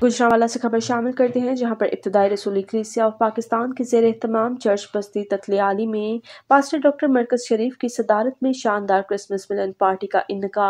गुजरावाला से खबर शामिल करते हैं जहां पर इब्तदाई रसूली क्रीसिया ऑफ पाकिस्तान के जेर अहतमाम चर्च बस्ती ततले में पास्टर डॉक्टर मरकज शरीफ की सदारत में शानदार क्रिसमस मिलन पार्टी का इनका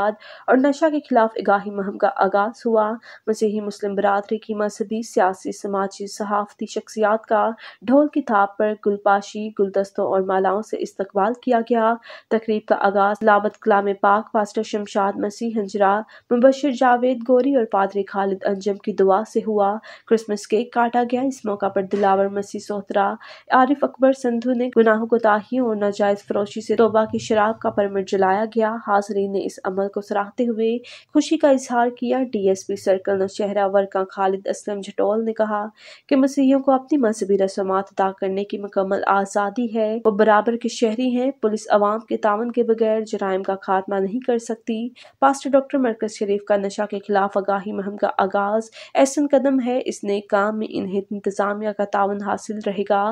और नशा के खिलाफ आगाही मुहम का आगाज हुआ मसीही मुस्लिम बरदरी की मजहबी सियासी समाजी सहाफती शख्सियात का ढोल की थाप पर गुलपाशी गुलदस्तों और मालाओं से इस्तकबाल किया गया तकरीब का आगाज लाबत कलाम पाक पास्टर शमशाद मसीह हंजरा मुबशर जावेद गोरी और पादरी खालिद अंजम की दुआ अगवा से हुआ क्रिसमस केक काटा गया इस मौका पर दिलावर मसीह सोहतरा आरिफ अकबर संधू ने को ताही और नाजायज फरोशी से तोबा की शराब का परमिट जलाया गया हाजरीन ने इस अमल को सराहते हुए खुशी का इजहार किया डीएसपी सर्कल नौशहरा वर्का खालिद असलम झटोल ने कहा कि मसीहियों को अपनी मजहबी रसम अदा करने की मुकम्मल आज़ादी है वो बराबर के शहरी हैं पुलिस अवाम के तावन के बगैर जराइम का खात्मा नहीं कर सकती पास्टर डॉक्टर मरकज शरीफ का नशा के खिलाफ आगाही मुहिम का आगाज अहसन कदम है इस नए काम में इन्हें इंतजामिया का तावन हासिल रहेगा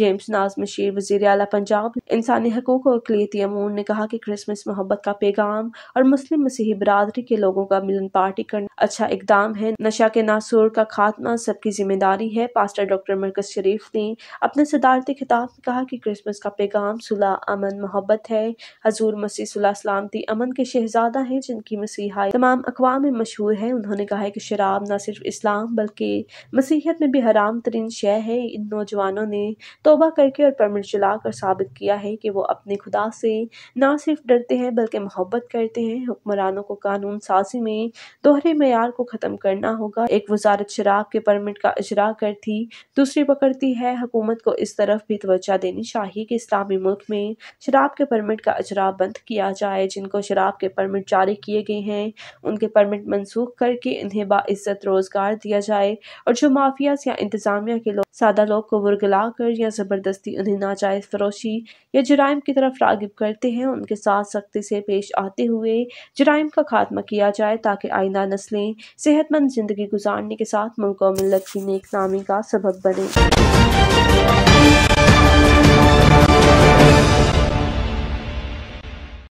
जेम्स नाजम शेर वजीर अला पंजाब इंसानी हकूक और अकलीती अमून ने कहा कि क्रिसमस मोहब्बत का पैगाम और मुस्लिम मसीही बरदरी के लोगों का मिलन पार्टी करना अच्छा इकदाम है नशा के नासुर का खात्मा सबकी जिम्मेदारी है पास्टर डॉक्टर मरकज शरीफ ने अपने सदारती खिताब में कहा कि क्रिसमस का पैगाम सुलह अमन मोहब्बत है हजूर मसीह सुलह सलामती अमन के शहजादा हैं जिनकी मसीहाई तमाम अकवा में मशहूर है उन्होंने कहा है कि शराब न सिर्फ इस इस्लाम बल्कि मसीहत में भी हराम तरीन शय है इन नौजवानों ने तोबा करके और परमिट चला कर साबित किया है कि वो अपने खुदा से ना सिर्फ डरते हैं बल्कि मोहब्बत करते हैं हुक्मरानों को कानून साजी में दोहरे मैार को ख़त्म करना होगा एक वजारत शराब के परमिट का अजरा कर थी दूसरी पकड़ती है हुकूमत को इस तरफ भी तोजह देनी चाहिए कि इस्लामी मुल्क में शराब के परमिट का अजरा बंद किया जाए जिनको शराब के परमिट जारी किए गए हैं उनके परमिट मनसूख करके इन्हें बाज़्ज़त रोज़गार मार दिया जाए और जो माफियाज या इंतज़ामिया के लोग सादा लोग को बुरगला कर या ज़बरदस्ती उन्हें नाजायज़ फरोशी या जराइम की तरफ रागिब करते हैं उनके साथ सख्ती से पेश आते हुए जराइम का खात्मा किया जाए ताकि आइंदा नस्लें सेहतमंद ज़िंदगी गुजारने के साथ मुल्क और मिलत की नेक नामी का सबक बने